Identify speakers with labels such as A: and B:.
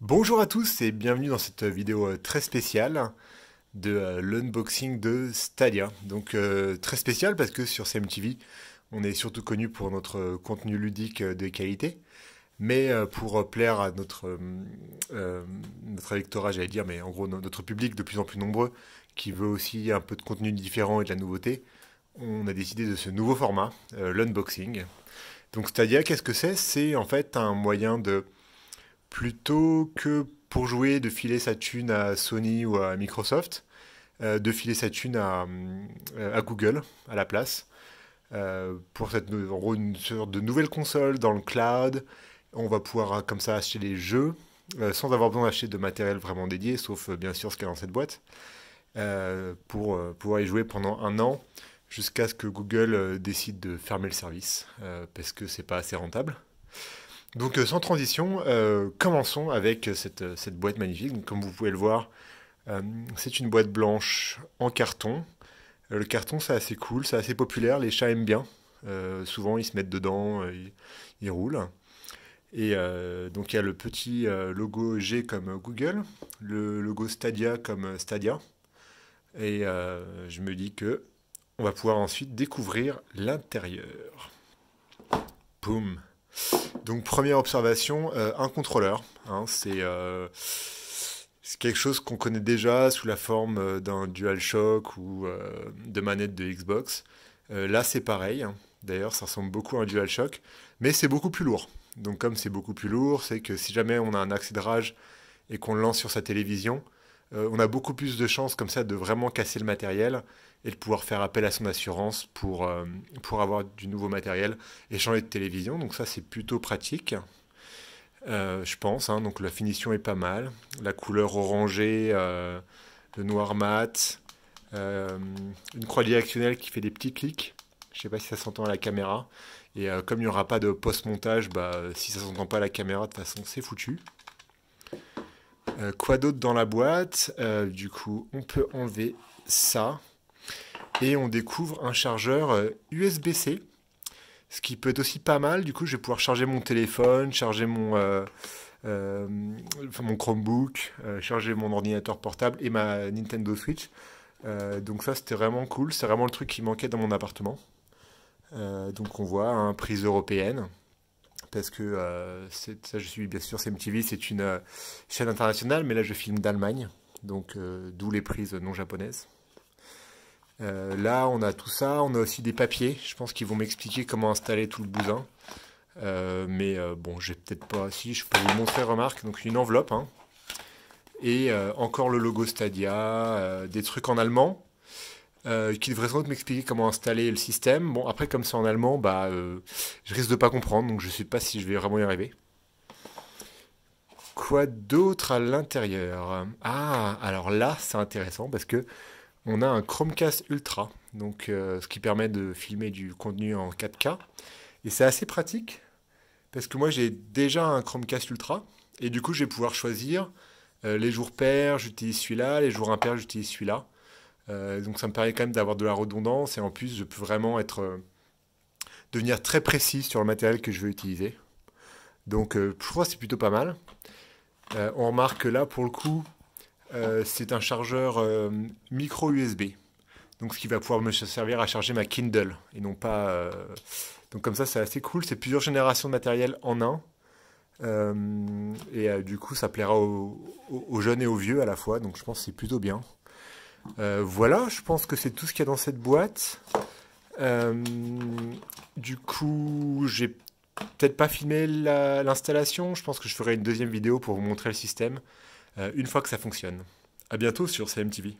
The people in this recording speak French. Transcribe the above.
A: Bonjour à tous et bienvenue dans cette vidéo euh, très spéciale de euh, l'unboxing de Stadia. Donc euh, très spécial parce que sur CMTV, on est surtout connu pour notre contenu ludique de qualité, mais pour plaire à notre, notre électorat, j'allais dire, mais en gros notre public de plus en plus nombreux qui veut aussi un peu de contenu différent et de la nouveauté, on a décidé de ce nouveau format, l'unboxing. Donc Stadia, qu'est-ce que c'est C'est en fait un moyen de plutôt que pour jouer de filer sa thune à Sony ou à Microsoft, euh, de filer sa thune à, euh, Google à la place. Euh, pour cette une sorte de nouvelle console dans le cloud, on va pouvoir comme ça acheter les jeux sans avoir besoin d'acheter de matériel vraiment dédié, sauf bien sûr ce qu'il y a dans cette boîte, pour pouvoir y jouer pendant un an jusqu'à ce que Google décide de fermer le service parce que c'est pas assez rentable. Donc euh, sans transition, euh, commençons avec cette, boîte magnifique. comme vous pouvez le voir, euh, c'est une boîte blanche en carton. le carton, c'est assez cool, c'est assez populaire, les chats aiment bien. souvent, ils se mettent dedans, ils, roulent. Et donc il y a le petit logo G comme Google, le logo Stadia comme Stadia. Et je me dis que on va pouvoir ensuite découvrir l'intérieur. Poum. Donc première observation, euh, un contrôleur. Hein, euh, c'est quelque chose qu'on connaît déjà sous la forme euh, d'un DualShock ou de manette de Xbox. là c'est pareil. Hein. D'ailleurs ça ressemble beaucoup à un DualShock, mais c'est beaucoup plus lourd. Donc comme c'est beaucoup plus lourd, c'est que si jamais on a un accès de rage et qu'on le lance sur sa télévision, euh, on a beaucoup plus de chances comme ça de vraiment casser le matériel et de pouvoir faire appel à son assurance pour, euh, pour avoir du nouveau matériel et changer de télévision. Donc ça, c'est plutôt pratique, euh, je pense. Hein. Donc la finition est pas mal. La couleur orangée, le noir mat, une croix directionnelle qui fait des petits clics. Je sais pas si ça s'entend à la caméra. Et comme il n'y aura pas de post-montage, bah, si ça s'entend pas à la caméra, de toute façon, c'est foutu. Euh, quoi d'autre dans la boîte euh, Du coup, on peut enlever ça. Et on découvre un chargeur USB-C, euh, ce qui peut être aussi pas mal. Du coup, je vais pouvoir charger mon téléphone, charger mon, mon Chromebook, charger mon ordinateur portable et ma Nintendo Switch. donc ça, c'était vraiment cool. C'est vraiment le truc qui manquait dans mon appartement. donc on voit, une hein, prise européenne parce que euh, ça, je suis bien sûr CMTV, c'est une euh, chaîne internationale, mais là je filme d'Allemagne, donc euh, d'où les prises non japonaises. là, on a tout ça, on a aussi des papiers, je pense qu'ils vont m'expliquer comment installer tout le bousin. mais bon, j'ai peut-être pas. Si, je peux vous montrer, remarque, donc une enveloppe, hein. et encore le logo Stadia, des trucs en allemand, euh, qui devrait sans doute m'expliquer comment installer le système. Bon, après, comme c'est en allemand, bah, euh, je risque de pas comprendre, donc je ne sais pas si je vais vraiment y arriver. Quoi d'autre à l'intérieur Ah, alors là, c'est intéressant parce que on a un Chromecast Ultra, donc euh, ce qui permet de filmer du contenu en 4K. Et c'est assez pratique parce que moi, j'ai déjà un Chromecast Ultra et du coup, je vais pouvoir choisir les jours pairs, j'utilise celui-là, les jours impairs, j'utilise celui-là. Euh, donc ça me permet quand même d'avoir de la redondance et en plus je peux vraiment être euh, devenir très précis sur le matériel que je veux utiliser. Donc euh, je crois que c'est plutôt pas mal. on remarque que là pour le coup c'est un chargeur micro USB. Donc ce qui va pouvoir me servir à charger ma Kindle et non pas... Donc comme ça c'est assez cool, c'est plusieurs générations de matériel en un. et du coup ça plaira aux, aux, jeunes et aux vieux à la fois, donc je pense que c'est plutôt bien. Euh, voilà, je pense que c'est tout ce qu'il y a dans cette boîte. Euh, du coup, j'ai peut-être pas filmé l'installation. Je pense que je ferai une deuxième vidéo pour vous montrer le système euh, une fois que ça fonctionne. À bientôt sur CMTV.